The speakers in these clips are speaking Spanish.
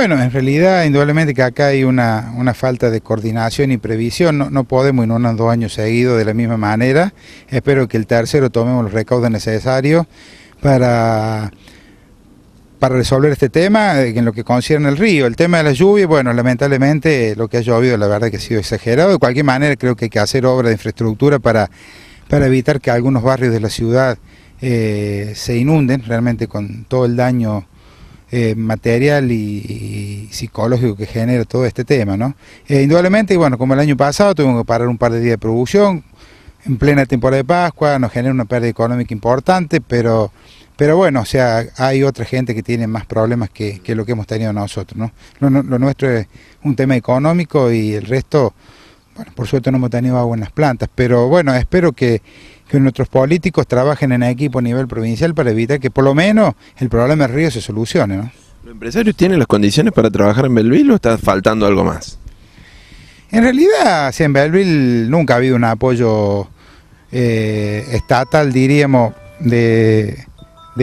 Bueno, en realidad, indudablemente que acá hay una, falta de coordinación y previsión. No, no podemos en unos dos años seguidos de la misma manera. Espero que el tercero tomemos los recaudos necesarios para, para resolver este tema eh, en lo que concierne al río. El tema de la lluvia, bueno, lamentablemente lo que ha llovido la verdad que ha sido exagerado. De cualquier manera creo que hay que hacer obra de infraestructura para, para evitar que algunos barrios de la ciudad eh, se inunden realmente con todo el daño eh, material y, psicológico que genera todo este tema. ¿no? Eh, indudablemente, bueno, como el año pasado tuvimos que parar un par de días de producción, en plena temporada de Pascua, nos genera una pérdida económica importante, pero, pero bueno, o sea, hay otra gente que tiene más problemas que, lo que hemos tenido nosotros. ¿no? Lo, nuestro es un tema económico y el resto, bueno, por suerte no hemos tenido buenas plantas, pero bueno, espero que que nuestros políticos trabajen en equipo a nivel provincial para evitar que por lo menos el problema del río se solucione. ¿Los empresarios tienen las condiciones para trabajar en Belville o está faltando algo más? En realidad, si en Belville nunca ha habido un apoyo eh, estatal, diríamos, de,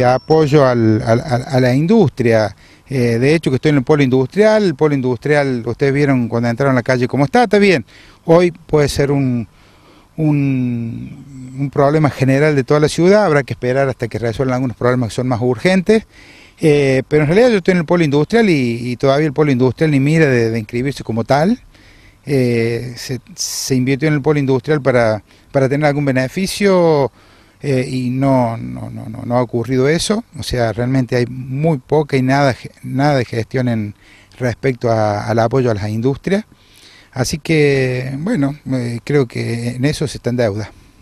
apoyo a la industria. Eh, de hecho, que estoy en el polo industrial, el polo industrial, ustedes vieron cuando entraron a la calle cómo está, está bien. Hoy puede ser un, un, problema general de toda la ciudad, habrá que esperar hasta que resuelvan algunos problemas que son más urgentes, eh, pero en realidad yo estoy en el polo industrial y, todavía el polo industrial ni mira de, inscribirse como tal, eh, se, se, invirtió en el polo industrial para, tener algún beneficio eh, y no, no, ha ocurrido eso, o sea, realmente hay muy poca y nada, nada de gestión en, respecto al apoyo a las industrias. Así que, bueno, eh, creo que en eso se está en deuda.